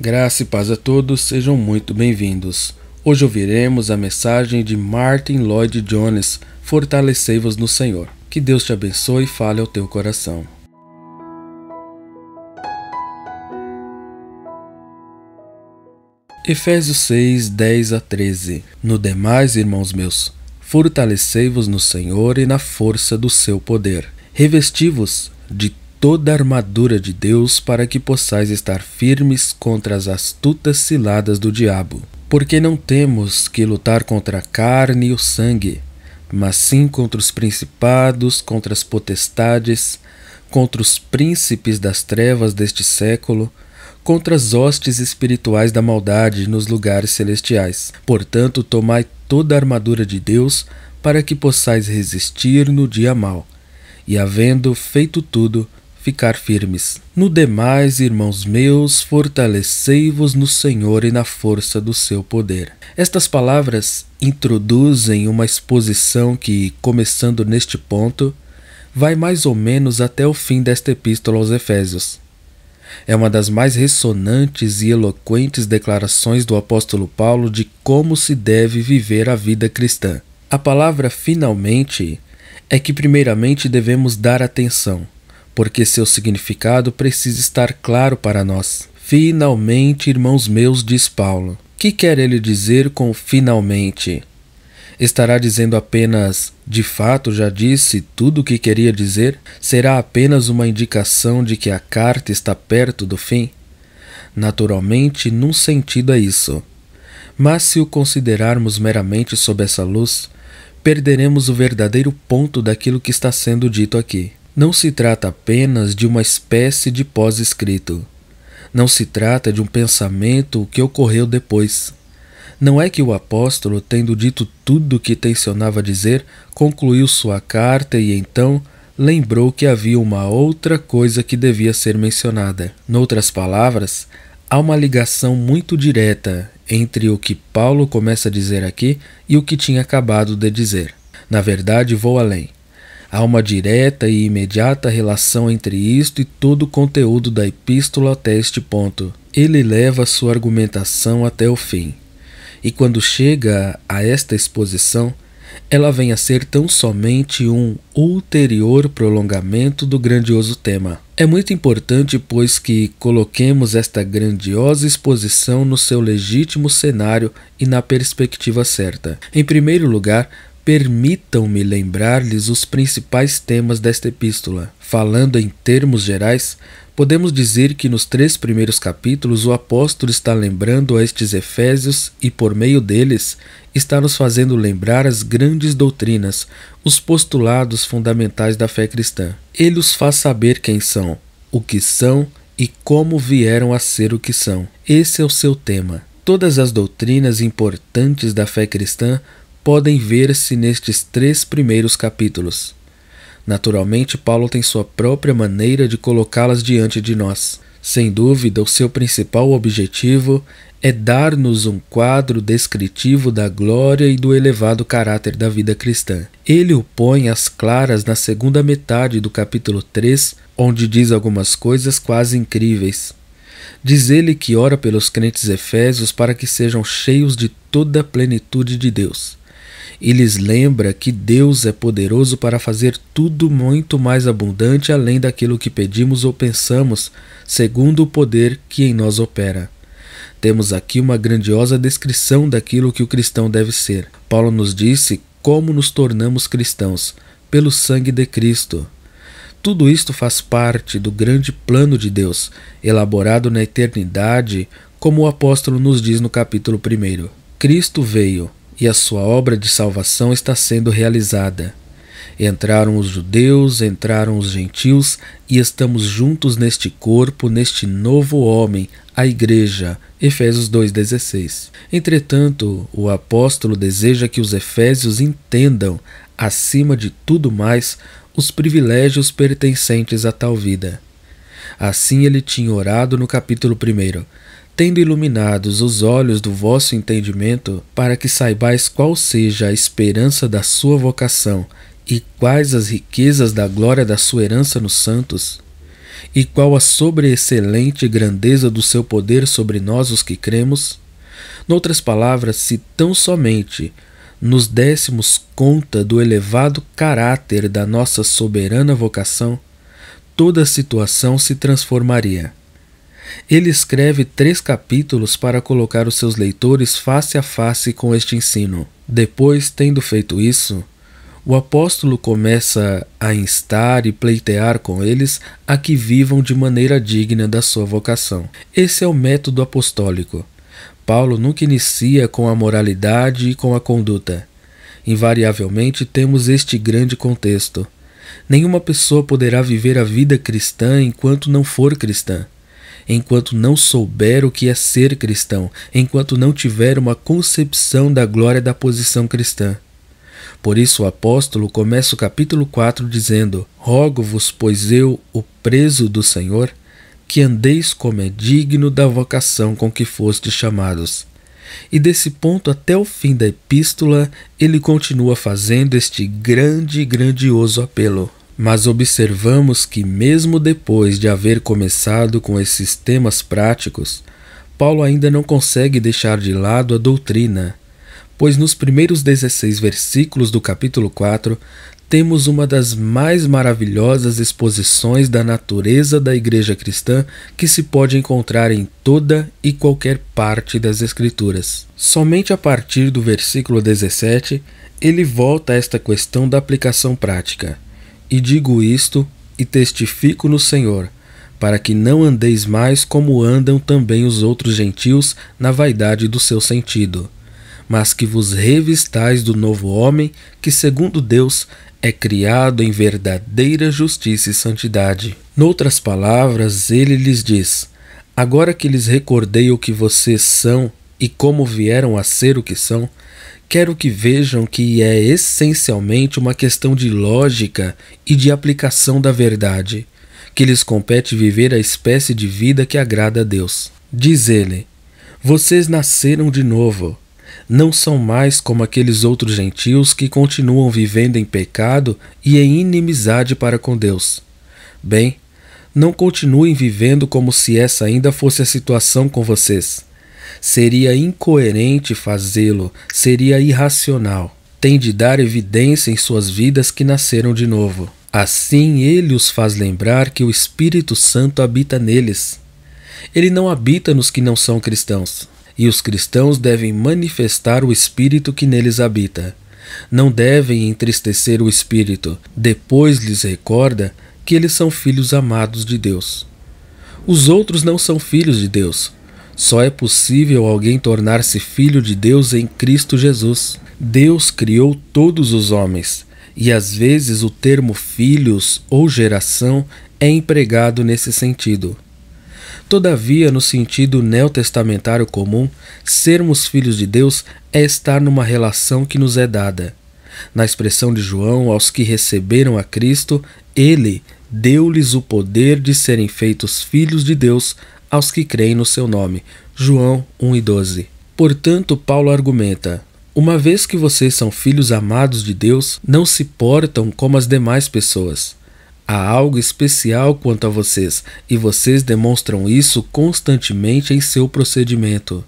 Graça e paz a todos, sejam muito bem-vindos. Hoje ouviremos a mensagem de Martin Lloyd Jones, Fortalecei-vos no Senhor. Que Deus te abençoe e fale ao teu coração. Efésios 6, 10 a 13 No demais, irmãos meus, fortalecei-vos no Senhor e na força do seu poder. Revesti-vos de toda a armadura de Deus para que possais estar firmes contra as astutas ciladas do diabo. Porque não temos que lutar contra a carne e o sangue, mas sim contra os principados, contra as potestades, contra os príncipes das trevas deste século, contra as hostes espirituais da maldade nos lugares celestiais. Portanto, tomai toda a armadura de Deus para que possais resistir no dia mau. E havendo feito tudo, ficar firmes. No demais, irmãos meus, fortalecei-vos no Senhor e na força do seu poder. Estas palavras introduzem uma exposição que, começando neste ponto, vai mais ou menos até o fim desta epístola aos Efésios. É uma das mais ressonantes e eloquentes declarações do apóstolo Paulo de como se deve viver a vida cristã. A palavra finalmente é que, primeiramente, devemos dar atenção porque seu significado precisa estar claro para nós. Finalmente, irmãos meus, diz Paulo. Que quer ele dizer com finalmente? Estará dizendo apenas de fato já disse tudo o que queria dizer? Será apenas uma indicação de que a carta está perto do fim? Naturalmente, num sentido é isso. Mas se o considerarmos meramente sob essa luz, perderemos o verdadeiro ponto daquilo que está sendo dito aqui. Não se trata apenas de uma espécie de pós-escrito. Não se trata de um pensamento que ocorreu depois. Não é que o apóstolo, tendo dito tudo o que tencionava dizer, concluiu sua carta e então lembrou que havia uma outra coisa que devia ser mencionada. Noutras palavras, há uma ligação muito direta entre o que Paulo começa a dizer aqui e o que tinha acabado de dizer. Na verdade, vou além. Há uma direta e imediata relação entre isto e todo o conteúdo da epístola até este ponto. Ele leva sua argumentação até o fim. E quando chega a esta exposição, ela vem a ser tão somente um ulterior prolongamento do grandioso tema. É muito importante, pois, que coloquemos esta grandiosa exposição no seu legítimo cenário e na perspectiva certa. Em primeiro lugar, permitam-me lembrar-lhes os principais temas desta epístola. Falando em termos gerais, podemos dizer que nos três primeiros capítulos o apóstolo está lembrando a estes Efésios e, por meio deles, está nos fazendo lembrar as grandes doutrinas, os postulados fundamentais da fé cristã. Ele os faz saber quem são, o que são e como vieram a ser o que são. Esse é o seu tema. Todas as doutrinas importantes da fé cristã podem ver-se nestes três primeiros capítulos. Naturalmente, Paulo tem sua própria maneira de colocá-las diante de nós. Sem dúvida, o seu principal objetivo é dar-nos um quadro descritivo da glória e do elevado caráter da vida cristã. Ele o põe às claras na segunda metade do capítulo 3, onde diz algumas coisas quase incríveis. Diz ele que ora pelos crentes efésios para que sejam cheios de toda a plenitude de Deus e lhes lembra que Deus é poderoso para fazer tudo muito mais abundante além daquilo que pedimos ou pensamos, segundo o poder que em nós opera. Temos aqui uma grandiosa descrição daquilo que o cristão deve ser. Paulo nos disse como nos tornamos cristãos: pelo sangue de Cristo. Tudo isto faz parte do grande plano de Deus, elaborado na eternidade, como o apóstolo nos diz no capítulo 1. Cristo veio, e a sua obra de salvação está sendo realizada. Entraram os judeus, entraram os gentios, e estamos juntos neste corpo, neste novo homem, a Igreja. Efésios 2,16. Entretanto, o apóstolo deseja que os efésios entendam, acima de tudo mais, os privilégios pertencentes a tal vida. Assim ele tinha orado no capítulo 1 tendo iluminados os olhos do vosso entendimento, para que saibais qual seja a esperança da sua vocação e quais as riquezas da glória da sua herança nos santos, e qual a sobreexcelente grandeza do seu poder sobre nós os que cremos? Noutras palavras, se tão somente nos dessemos conta do elevado caráter da nossa soberana vocação, toda a situação se transformaria. Ele escreve três capítulos para colocar os seus leitores face a face com este ensino. Depois, tendo feito isso, o apóstolo começa a instar e pleitear com eles a que vivam de maneira digna da sua vocação. Esse é o método apostólico. Paulo nunca inicia com a moralidade e com a conduta. Invariavelmente temos este grande contexto. Nenhuma pessoa poderá viver a vida cristã enquanto não for cristã enquanto não souber o que é ser cristão, enquanto não tiver uma concepção da glória da posição cristã. Por isso o apóstolo começa o capítulo 4 dizendo: Rogo-vos, pois eu, o preso do Senhor, que andeis como é digno da vocação com que fostes chamados. E desse ponto até o fim da epístola, ele continua fazendo este grande e grandioso apelo. Mas observamos que, mesmo depois de haver começado com esses temas práticos, Paulo ainda não consegue deixar de lado a doutrina, pois nos primeiros 16 versículos do capítulo 4 temos uma das mais maravilhosas exposições da natureza da igreja cristã que se pode encontrar em toda e qualquer parte das Escrituras. Somente a partir do versículo 17 ele volta a esta questão da aplicação prática. E digo isto e testifico no Senhor, para que não andeis mais como andam também os outros gentios na vaidade do seu sentido, mas que vos revistais do novo homem, que segundo Deus é criado em verdadeira justiça e santidade. Noutras palavras, ele lhes diz: Agora que lhes recordei o que vocês são e como vieram a ser o que são, quero que vejam que é essencialmente uma questão de lógica e de aplicação da verdade, que lhes compete viver a espécie de vida que agrada a Deus. Diz ele: Vocês nasceram de novo. Não são mais como aqueles outros gentios que continuam vivendo em pecado e em inimizade para com Deus. Bem, não continuem vivendo como se essa ainda fosse a situação com vocês. Seria incoerente fazê-lo, seria irracional. Tem de dar evidência em suas vidas que nasceram de novo. Assim ele os faz lembrar que o Espírito Santo habita neles. Ele não habita nos que não são cristãos, e os cristãos devem manifestar o Espírito que neles habita. Não devem entristecer o Espírito. Depois lhes recorda que eles são filhos amados de Deus. Os outros não são filhos de Deus, só é possível alguém tornar-se filho de Deus em Cristo Jesus. Deus criou todos os homens, e às vezes o termo filhos ou geração é empregado nesse sentido. Todavia, no sentido neotestamentário comum, sermos filhos de Deus é estar numa relação que nos é dada. Na expressão de João, aos que receberam a Cristo, ele deu-lhes o poder de serem feitos filhos de Deus aos que creem no seu nome. João 1 e 12. Portanto, Paulo argumenta: uma vez que vocês são filhos amados de Deus, não se portam como as demais pessoas. Há algo especial quanto a vocês, e vocês demonstram isso constantemente em seu procedimento.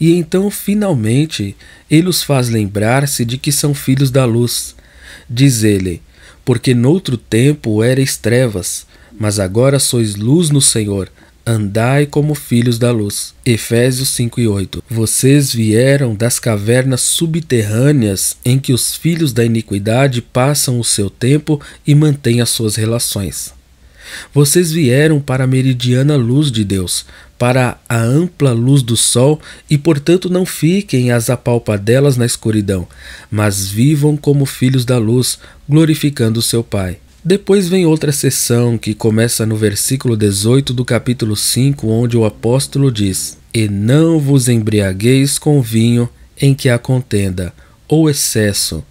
E então, finalmente, ele os faz lembrar-se de que são filhos da luz. Diz ele: Porque noutro tempo erais trevas, mas agora sois luz no Senhor. Andai como filhos da luz. Efésios 5 e 8. Vocês vieram das cavernas subterrâneas em que os filhos da iniquidade passam o seu tempo e mantêm as suas relações. Vocês vieram para a meridiana luz de Deus, para a ampla luz do sol, e portanto não fiquem às apalpadelas na escuridão, mas vivam como filhos da luz, glorificando o seu Pai. Depois vem outra sessão que começa no versículo 18 do capítulo 5, onde o apóstolo diz: E não vos embriagueis com vinho em que há contenda ou excesso,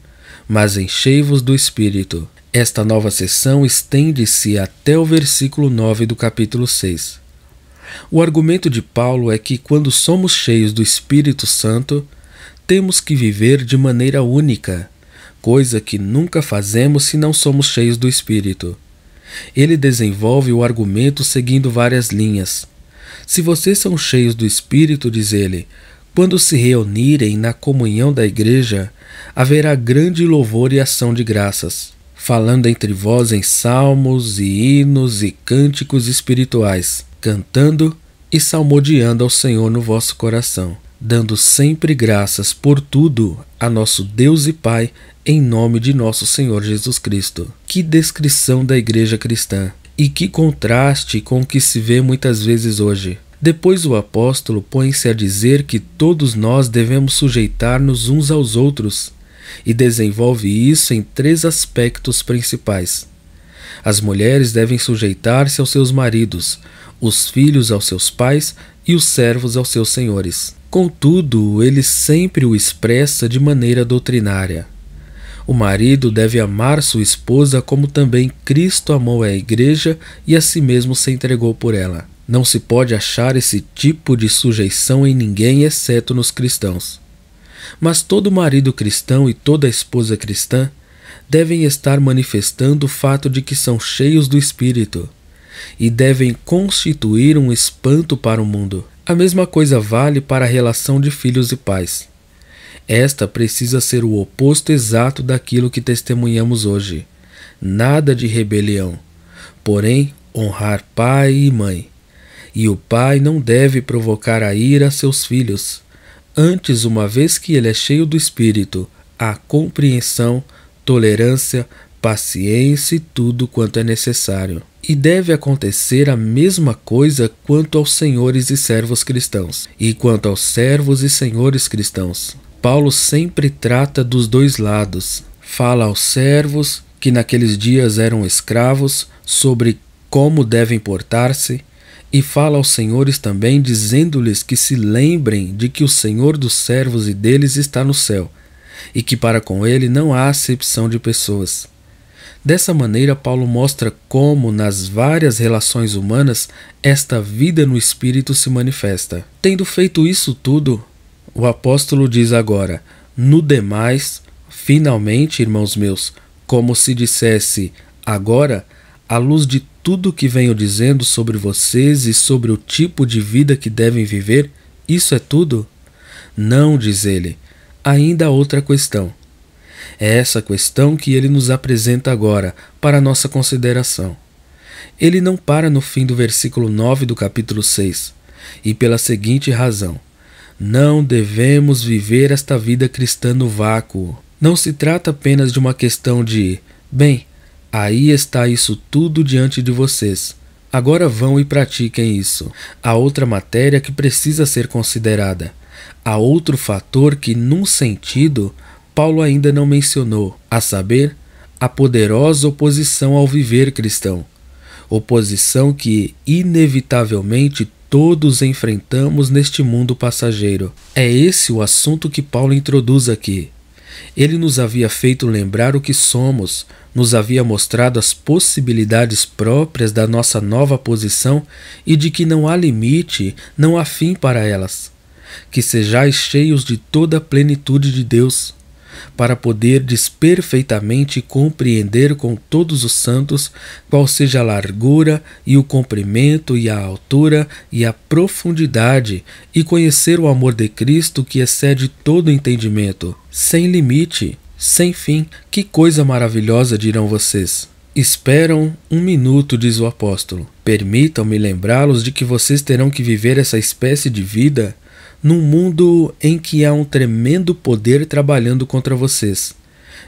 mas enchei-vos do espírito. Esta nova sessão estende-se até o versículo 9 do capítulo 6. O argumento de Paulo é que quando somos cheios do Espírito Santo, temos que viver de maneira única, coisa que nunca fazemos se não somos cheios do Espírito. Ele desenvolve o argumento seguindo várias linhas. Se vocês são cheios do Espírito, diz ele, quando se reunirem na comunhão da igreja, haverá grande louvor e ação de graças, falando entre vós em salmos e hinos e cânticos espirituais, cantando e salmodiando ao Senhor no vosso coração dando sempre graças por tudo a nosso Deus e Pai, em nome de nosso Senhor Jesus Cristo. Que descrição da igreja cristã! E que contraste com o que se vê muitas vezes hoje. Depois o apóstolo põe-se a dizer que todos nós devemos sujeitar-nos uns aos outros, e desenvolve isso em três aspectos principais. As mulheres devem sujeitar-se aos seus maridos, os filhos aos seus pais e os servos aos seus senhores. Contudo, ele sempre o expressa de maneira doutrinária. O marido deve amar sua esposa como também Cristo amou a igreja e a si mesmo se entregou por ela. Não se pode achar esse tipo de sujeição em ninguém exceto nos cristãos. Mas todo marido cristão e toda esposa cristã devem estar manifestando o fato de que são cheios do Espírito e devem constituir um espanto para o mundo. A mesma coisa vale para a relação de filhos e pais. Esta precisa ser o oposto exato daquilo que testemunhamos hoje. Nada de rebelião, porém honrar pai e mãe. E o pai não deve provocar a ira a seus filhos. Antes, uma vez que ele é cheio do espírito, há compreensão, tolerância, paciência e tudo quanto é necessário. E deve acontecer a mesma coisa quanto aos senhores e servos cristãos, e quanto aos servos e senhores cristãos. Paulo sempre trata dos dois lados. Fala aos servos, que naqueles dias eram escravos, sobre como devem portar-se, e fala aos senhores também, dizendo-lhes que se lembrem de que o Senhor dos servos e deles está no céu, e que para com ele não há acepção de pessoas. Dessa maneira, Paulo mostra como, nas várias relações humanas, esta vida no espírito se manifesta. Tendo feito isso tudo, o apóstolo diz agora: No demais, finalmente, irmãos meus, como se dissesse agora, à luz de tudo que venho dizendo sobre vocês e sobre o tipo de vida que devem viver, isso é tudo? Não, diz ele. Ainda outra questão. É essa questão que ele nos apresenta agora para nossa consideração. Ele não para no fim do versículo 9 do capítulo 6, e pela seguinte razão: não devemos viver esta vida cristã no vácuo. Não se trata apenas de uma questão de, bem, aí está isso tudo diante de vocês. Agora vão e pratiquem isso. Há outra matéria que precisa ser considerada. Há outro fator que, num sentido, Paulo ainda não mencionou, a saber, a poderosa oposição ao viver cristão. Oposição que, inevitavelmente, todos enfrentamos neste mundo passageiro. É esse o assunto que Paulo introduz aqui. Ele nos havia feito lembrar o que somos, nos havia mostrado as possibilidades próprias da nossa nova posição e de que não há limite, não há fim para elas. Que sejais cheios de toda a plenitude de Deus para poderdes perfeitamente compreender com todos os santos qual seja a largura e o comprimento e a altura e a profundidade, e conhecer o amor de Cristo que excede todo entendimento, sem limite, sem fim. Que coisa maravilhosa dirão vocês. Esperam um minuto, diz o apóstolo. Permitam-me lembrá-los de que vocês terão que viver essa espécie de vida num mundo em que há um tremendo poder trabalhando contra vocês,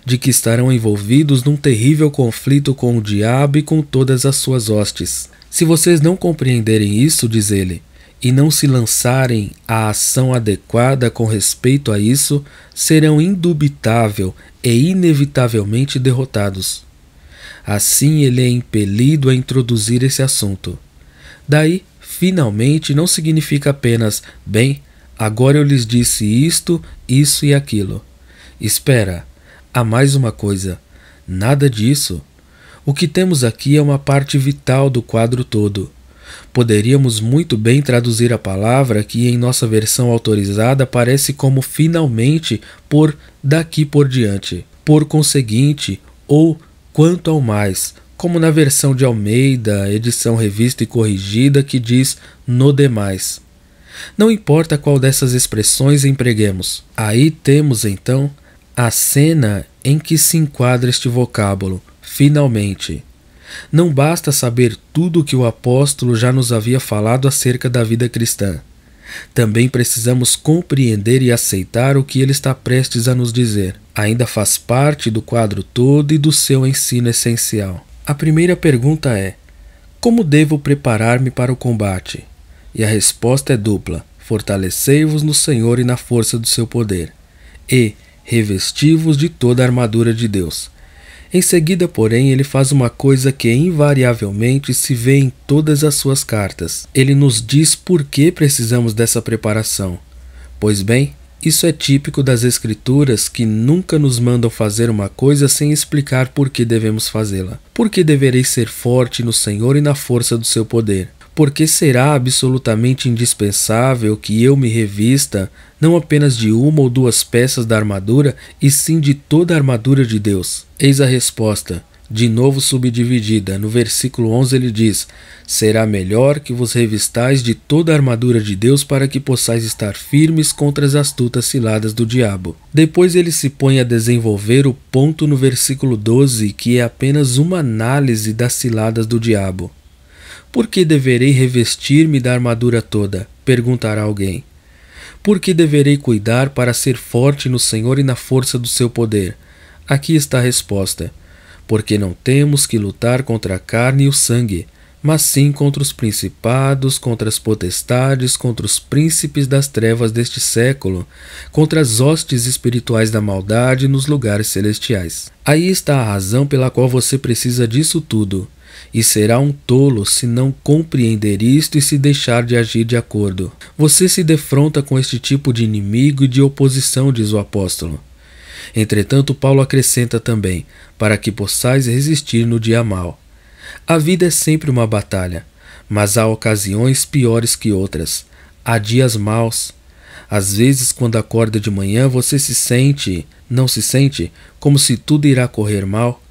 de que estarão envolvidos num terrível conflito com o diabo e com todas as suas hostes. Se vocês não compreenderem isso, diz ele, e não se lançarem à ação adequada com respeito a isso, serão indubitável e inevitavelmente derrotados. Assim ele é impelido a introduzir esse assunto. Daí, finalmente, não significa apenas, bem, Agora eu lhes disse isto, isso e aquilo. Espera, há mais uma coisa. Nada disso. O que temos aqui é uma parte vital do quadro todo. Poderíamos muito bem traduzir a palavra que em nossa versão autorizada aparece como finalmente por daqui por diante, por conseguinte ou quanto ao mais, como na versão de Almeida, edição revista e corrigida que diz no demais. Não importa qual dessas expressões empreguemos. Aí temos então a cena em que se enquadra este vocábulo, finalmente. Não basta saber tudo o que o apóstolo já nos havia falado acerca da vida cristã. Também precisamos compreender e aceitar o que ele está prestes a nos dizer. Ainda faz parte do quadro todo e do seu ensino essencial. A primeira pergunta é: Como devo preparar-me para o combate? E a resposta é dupla: Fortalecei-vos no Senhor e na força do seu poder, e revesti-vos de toda a armadura de Deus. Em seguida, porém, ele faz uma coisa que invariavelmente se vê em todas as suas cartas. Ele nos diz por que precisamos dessa preparação. Pois bem, isso é típico das Escrituras que nunca nos mandam fazer uma coisa sem explicar por que devemos fazê-la. Por que devereis ser forte no Senhor e na força do seu poder? porque será absolutamente indispensável que eu me revista não apenas de uma ou duas peças da armadura, e sim de toda a armadura de Deus. Eis a resposta, de novo subdividida. No versículo 11 ele diz: Será melhor que vos revistais de toda a armadura de Deus para que possais estar firmes contra as astutas ciladas do diabo. Depois ele se põe a desenvolver o ponto no versículo 12, que é apenas uma análise das ciladas do diabo. Por que deverei revestir-me da armadura toda? perguntará alguém. Por que deverei cuidar para ser forte no Senhor e na força do seu poder? Aqui está a resposta. Porque não temos que lutar contra a carne e o sangue, mas sim contra os principados, contra as potestades, contra os príncipes das trevas deste século, contra as hostes espirituais da maldade nos lugares celestiais. Aí está a razão pela qual você precisa disso tudo e será um tolo se não compreender isto e se deixar de agir de acordo. Você se defronta com este tipo de inimigo e de oposição, diz o apóstolo. Entretanto, Paulo acrescenta também: para que possais resistir no dia mau. A vida é sempre uma batalha, mas há ocasiões piores que outras. Há dias maus. Às vezes, quando acorda de manhã, você se sente, não se sente, como se tudo irá correr mal.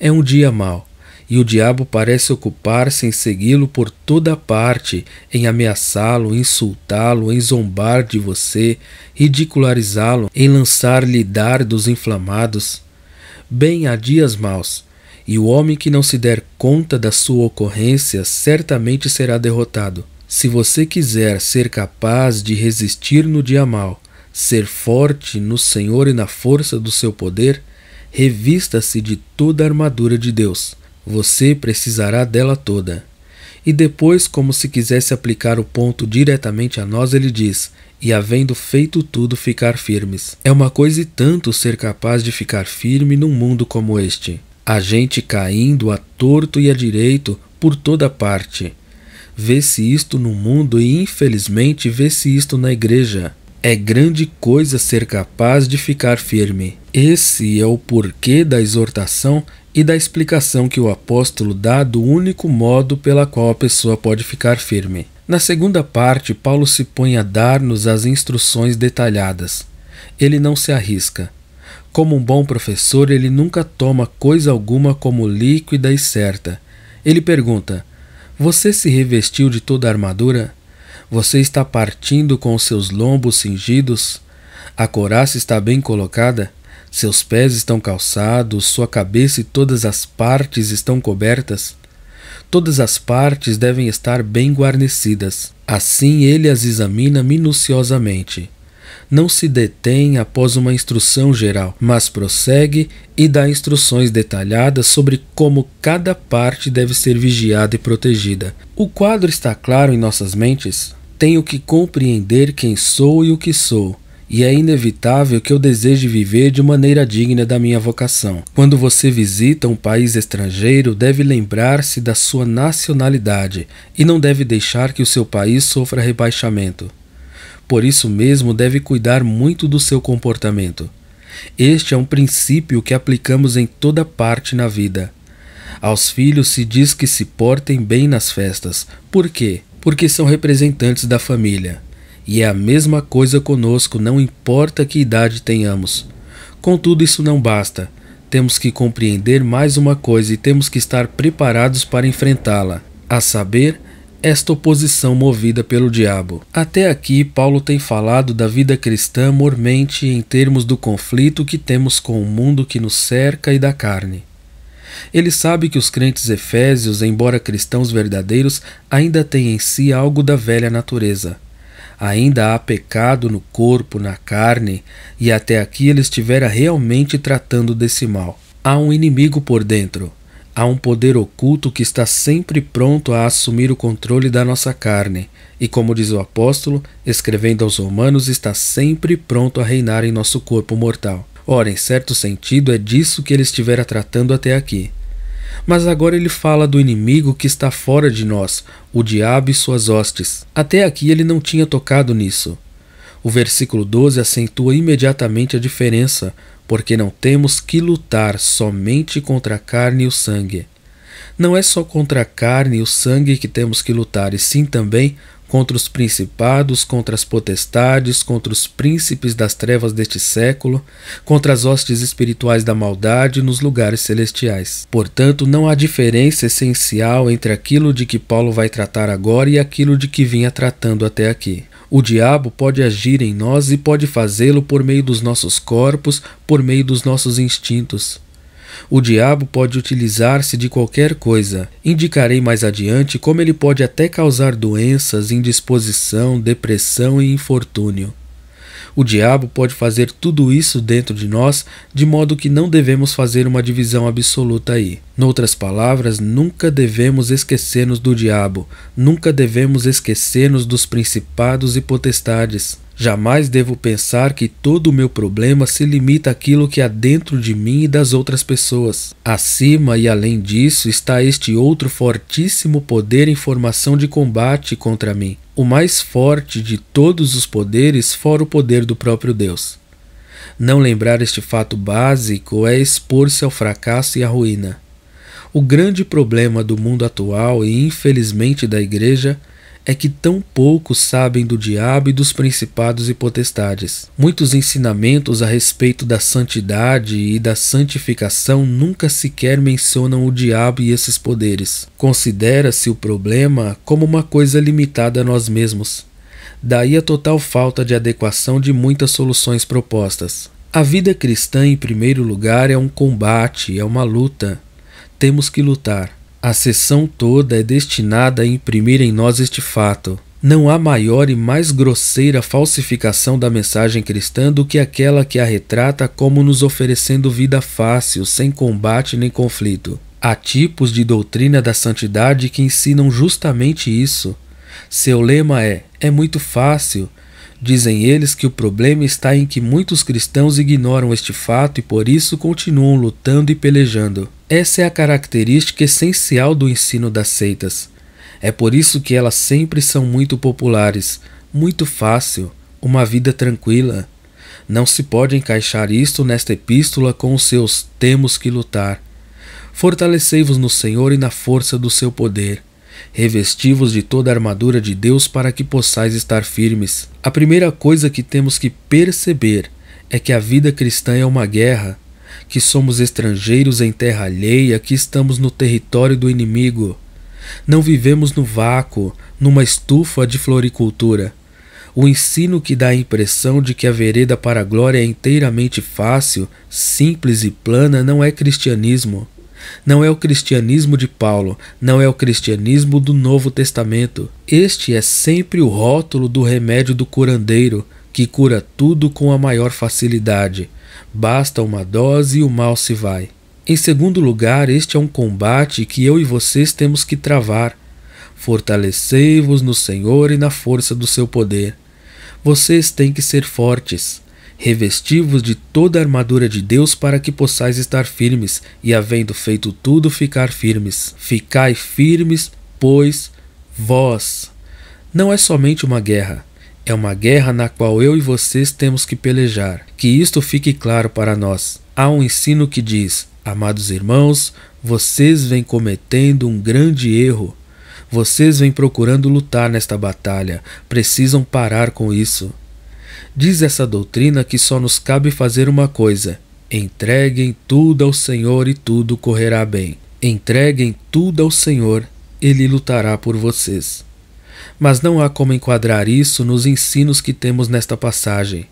É um dia mau e o diabo parece ocupar-se em segui-lo por toda parte, em ameaçá-lo, insultá-lo, em zombar de você, ridicularizá-lo, em lançar-lhe dardos inflamados. Bem, há dias maus, e o homem que não se der conta da sua ocorrência certamente será derrotado. Se você quiser ser capaz de resistir no dia mal, ser forte no Senhor e na força do seu poder, revista-se de toda a armadura de Deus você precisará dela toda. E depois, como se quisesse aplicar o ponto diretamente a nós, ele diz: E havendo feito tudo, ficar firmes. É uma coisa e tanto ser capaz de ficar firme num mundo como este. A gente caindo a torto e a direito por toda parte. Vê-se isto no mundo e, infelizmente, vê-se isto na igreja. É grande coisa ser capaz de ficar firme. Esse é o porquê da exortação e da explicação que o apóstolo dá do único modo pela qual a pessoa pode ficar firme. Na segunda parte, Paulo se põe a dar-nos as instruções detalhadas. Ele não se arrisca. Como um bom professor, ele nunca toma coisa alguma como líquida e certa. Ele pergunta: Você se revestiu de toda a armadura? Você está partindo com os seus lombos cingidos? A coraça está bem colocada? Seus pés estão calçados, sua cabeça e todas as partes estão cobertas. Todas as partes devem estar bem guarnecidas. Assim ele as examina minuciosamente. Não se detém após uma instrução geral, mas prossegue e dá instruções detalhadas sobre como cada parte deve ser vigiada e protegida. O quadro está claro em nossas mentes? Tenho que compreender quem sou e o que sou, e é inevitável que eu deseje viver de maneira digna da minha vocação. Quando você visita um país estrangeiro, deve lembrar-se da sua nacionalidade e não deve deixar que o seu país sofra rebaixamento. Por isso mesmo, deve cuidar muito do seu comportamento. Este é um princípio que aplicamos em toda parte na vida. Aos filhos se diz que se portem bem nas festas. Por quê? Porque são representantes da família. E é a mesma coisa conosco, não importa que idade tenhamos. Contudo, isso não basta. Temos que compreender mais uma coisa e temos que estar preparados para enfrentá-la, a saber, esta oposição movida pelo diabo. Até aqui, Paulo tem falado da vida cristã mormente em termos do conflito que temos com o mundo que nos cerca e da carne. Ele sabe que os crentes efésios, embora cristãos verdadeiros, ainda têm em si algo da velha natureza ainda há pecado no corpo, na carne, e até aqui ele estivera realmente tratando desse mal. Há um inimigo por dentro. Há um poder oculto que está sempre pronto a assumir o controle da nossa carne, e como diz o apóstolo, escrevendo aos Romanos, está sempre pronto a reinar em nosso corpo mortal. Ora, em certo sentido, é disso que ele estivera tratando até aqui. Mas agora ele fala do inimigo que está fora de nós, o diabo e suas hostes. Até aqui ele não tinha tocado nisso. O versículo 12 acentua imediatamente a diferença, porque não temos que lutar somente contra a carne e o sangue. Não é só contra a carne e o sangue que temos que lutar, e sim também contra os principados, contra as potestades, contra os príncipes das trevas deste século, contra as hostes espirituais da maldade nos lugares celestiais. Portanto, não há diferença essencial entre aquilo de que Paulo vai tratar agora e aquilo de que vinha tratando até aqui. O diabo pode agir em nós e pode fazê-lo por meio dos nossos corpos, por meio dos nossos instintos. O diabo pode utilizar-se de qualquer coisa. Indicarei mais adiante como ele pode até causar doenças, indisposição, depressão e infortúnio. O diabo pode fazer tudo isso dentro de nós, de modo que não devemos fazer uma divisão absoluta aí. Noutras palavras, nunca devemos esquecer-nos do diabo, nunca devemos esquecer-nos dos principados e potestades. Jamais devo pensar que todo o meu problema se limita àquilo que há dentro de mim e das outras pessoas. Acima e além disso está este outro fortíssimo poder em formação de combate contra mim, o mais forte de todos os poderes, fora o poder do próprio Deus. Não lembrar este fato básico é expor-se ao fracasso e à ruína. O grande problema do mundo atual e infelizmente da Igreja é que tão poucos sabem do diabo e dos principados e potestades. Muitos ensinamentos a respeito da santidade e da santificação nunca sequer mencionam o diabo e esses poderes. Considera-se o problema como uma coisa limitada a nós mesmos. Daí a total falta de adequação de muitas soluções propostas. A vida cristã, em primeiro lugar, é um combate, é uma luta. Temos que lutar. A sessão toda é destinada a imprimir em nós este fato. Não há maior e mais grosseira falsificação da mensagem cristã do que aquela que a retrata como nos oferecendo vida fácil, sem combate nem conflito. Há tipos de doutrina da santidade que ensinam justamente isso. Seu lema é: é muito fácil, Dizem eles que o problema está em que muitos cristãos ignoram este fato e por isso continuam lutando e pelejando. Essa é a característica essencial do ensino das seitas. É por isso que elas sempre são muito populares, muito fácil, uma vida tranquila. Não se pode encaixar isto nesta epístola com os seus temos que lutar. Fortalecei-vos no Senhor e na força do seu poder. Revesti-vos de toda a armadura de Deus para que possais estar firmes. A primeira coisa que temos que perceber é que a vida cristã é uma guerra, que somos estrangeiros em terra alheia, que estamos no território do inimigo. Não vivemos no vácuo, numa estufa de floricultura. O ensino que dá a impressão de que a vereda para a glória é inteiramente fácil, simples e plana não é cristianismo. Não é o cristianismo de Paulo, não é o cristianismo do Novo Testamento. Este é sempre o rótulo do remédio do curandeiro, que cura tudo com a maior facilidade. Basta uma dose e o mal se vai. Em segundo lugar, este é um combate que eu e vocês temos que travar. Fortalecei-vos no Senhor e na força do seu poder. Vocês têm que ser fortes revestivos de toda a armadura de Deus para que possais estar firmes, e havendo feito tudo, ficar firmes. Ficai firmes, pois vós. Não é somente uma guerra, é uma guerra na qual eu e vocês temos que pelejar. Que isto fique claro para nós. Há um ensino que diz: Amados irmãos, vocês vêm cometendo um grande erro. Vocês vêm procurando lutar nesta batalha, precisam parar com isso. Diz essa doutrina que só nos cabe fazer uma coisa: entreguem tudo ao Senhor e tudo correrá bem. Entreguem tudo ao Senhor, ele lutará por vocês. Mas não há como enquadrar isso nos ensinos que temos nesta passagem.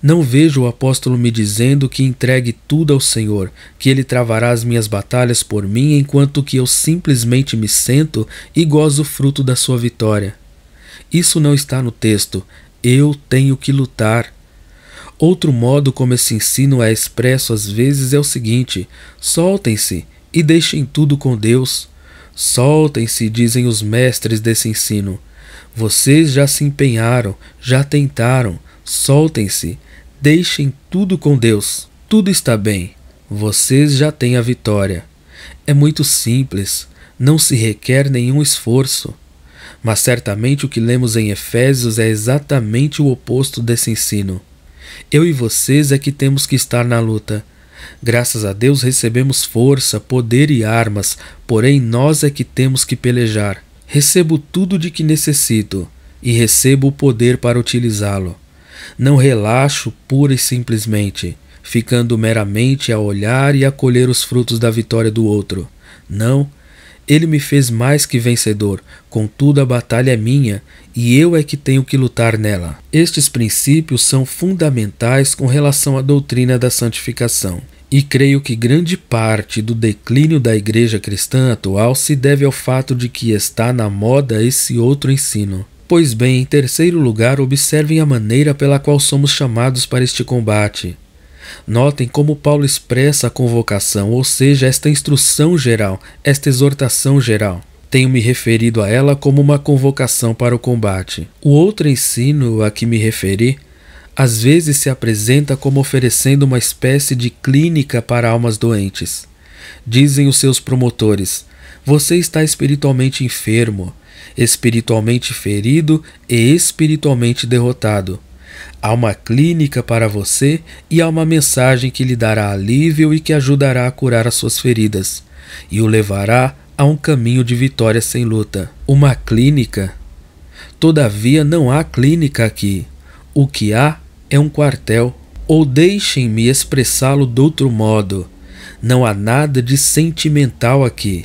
Não vejo o apóstolo me dizendo que entregue tudo ao Senhor, que ele travará as minhas batalhas por mim, enquanto que eu simplesmente me sento e gozo o fruto da sua vitória. Isso não está no texto, eu tenho que lutar. Outro modo como esse ensino é expresso às vezes é o seguinte: soltem-se e deixem tudo com Deus. Soltem-se, dizem os mestres desse ensino. Vocês já se empenharam, já tentaram. Soltem-se, deixem tudo com Deus. Tudo está bem. Vocês já têm a vitória. É muito simples, não se requer nenhum esforço. Mas certamente o que lemos em Efésios é exatamente o oposto desse ensino. Eu e vocês é que temos que estar na luta. Graças a Deus recebemos força, poder e armas, porém nós é que temos que pelejar. Recebo tudo de que necessito e recebo o poder para utilizá-lo. Não relaxo pura e simplesmente, ficando meramente a olhar e a colher os frutos da vitória do outro. Não, ele me fez mais que vencedor, contudo a batalha é minha e eu é que tenho que lutar nela. Estes princípios são fundamentais com relação à doutrina da santificação. E creio que grande parte do declínio da igreja cristã atual se deve ao fato de que está na moda esse outro ensino. Pois bem, em terceiro lugar, observem a maneira pela qual somos chamados para este combate. Notem como Paulo expressa a convocação, ou seja, esta instrução geral, esta exortação geral. Tenho me referido a ela como uma convocação para o combate. O outro ensino a que me referi às vezes se apresenta como oferecendo uma espécie de clínica para almas doentes. Dizem os seus promotores: Você está espiritualmente enfermo, espiritualmente ferido e espiritualmente derrotado. Há uma clínica para você e há uma mensagem que lhe dará alívio e que ajudará a curar as suas feridas e o levará a um caminho de vitória sem luta. Uma clínica? Todavia não há clínica aqui. O que há é um quartel. Ou deixem-me expressá-lo de outro modo. Não há nada de sentimental aqui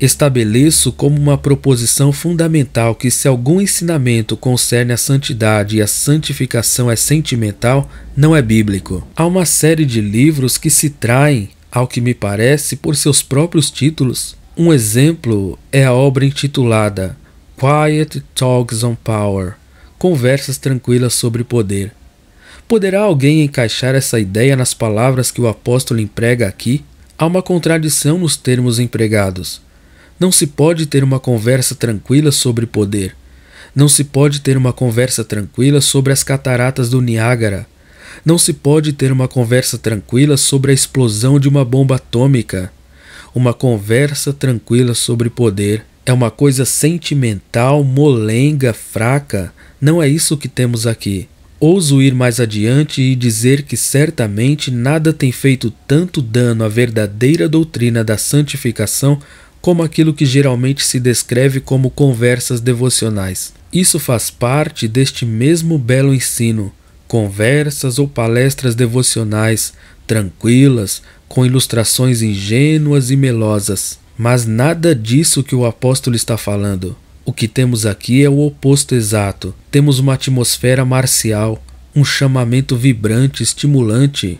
estabeleço como uma proposição fundamental que, se algum ensinamento concerne a santidade e a santificação é sentimental, não é bíblico. Há uma série de livros que se traem, ao que me parece, por seus próprios títulos. Um exemplo é a obra intitulada Quiet Talks on Power Conversas Tranquilas sobre Poder. Poderá alguém encaixar essa ideia nas palavras que o apóstolo emprega aqui? Há uma contradição nos termos empregados. Não se pode ter uma conversa tranquila sobre poder. Não se pode ter uma conversa tranquila sobre as cataratas do Niágara. Não se pode ter uma conversa tranquila sobre a explosão de uma bomba atômica. Uma conversa tranquila sobre poder é uma coisa sentimental, molenga, fraca. Não é isso que temos aqui. Ouso ir mais adiante e dizer que certamente nada tem feito tanto dano à verdadeira doutrina da santificação como aquilo que geralmente se descreve como conversas devocionais. Isso faz parte deste mesmo belo ensino. Conversas ou palestras devocionais, tranquilas, com ilustrações ingênuas e melosas. Mas nada disso que o apóstolo está falando. O que temos aqui é o oposto exato. Temos uma atmosfera marcial, um chamamento vibrante, estimulante.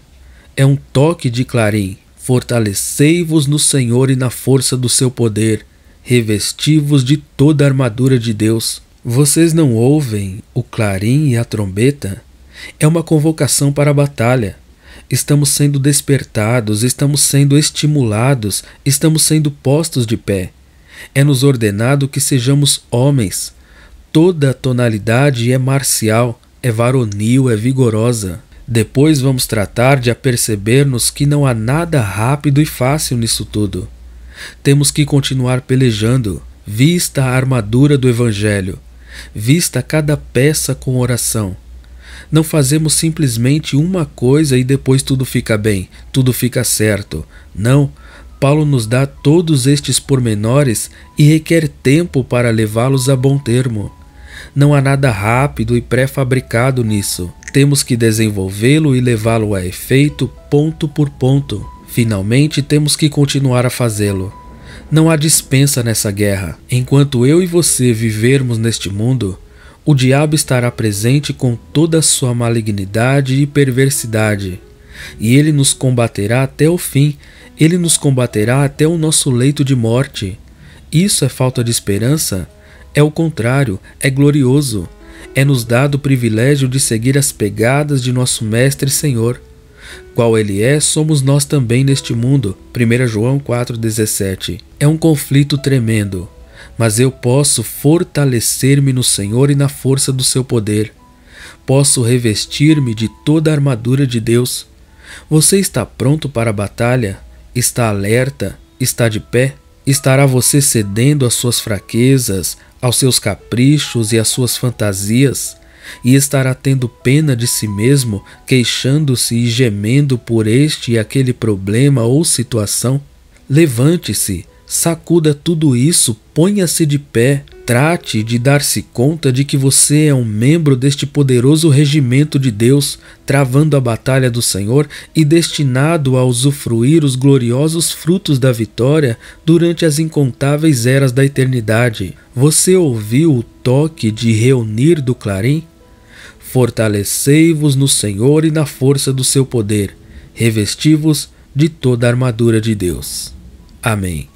É um toque de clarim. Fortalecei-vos no Senhor e na força do seu poder, revesti-vos de toda a armadura de Deus. Vocês não ouvem o clarim e a trombeta? É uma convocação para a batalha. Estamos sendo despertados, estamos sendo estimulados, estamos sendo postos de pé. É nos ordenado que sejamos homens. Toda tonalidade é marcial, é varonil, é vigorosa. Depois vamos tratar de aperceber-nos que não há nada rápido e fácil nisso tudo. Temos que continuar pelejando, vista a armadura do Evangelho, vista cada peça com oração. Não fazemos simplesmente uma coisa e depois tudo fica bem, tudo fica certo. Não, Paulo nos dá todos estes pormenores e requer tempo para levá-los a bom termo. Não há nada rápido e pré-fabricado nisso temos que desenvolvê-lo e levá-lo a efeito ponto por ponto. Finalmente, temos que continuar a fazê-lo. Não há dispensa nessa guerra. Enquanto eu e você vivermos neste mundo, o diabo estará presente com toda a sua malignidade e perversidade. E ele nos combaterá até o fim, ele nos combaterá até o nosso leito de morte. Isso é falta de esperança? É o contrário, é glorioso é nos dado o privilégio de seguir as pegadas de nosso Mestre e Senhor. Qual ele é, somos nós também neste mundo. 1 João 4,17. É um conflito tremendo, mas eu posso fortalecer-me no Senhor e na força do seu poder. Posso revestir-me de toda a armadura de Deus. Você está pronto para a batalha? Está alerta? Está de pé? Estará você cedendo às suas fraquezas, aos seus caprichos e às suas fantasias? e estará tendo pena de si mesmo, queixando-se e gemendo por este e aquele problema ou situação? Levante-se, sacuda tudo isso, ponha-se de pé, Trate de dar-se conta de que você é um membro deste poderoso regimento de Deus, travando a batalha do Senhor e destinado a usufruir os gloriosos frutos da vitória durante as incontáveis eras da eternidade. Você ouviu o toque de reunir do clarim? Fortalecei-vos no Senhor e na força do seu poder. Revesti-vos de toda a armadura de Deus. Amém.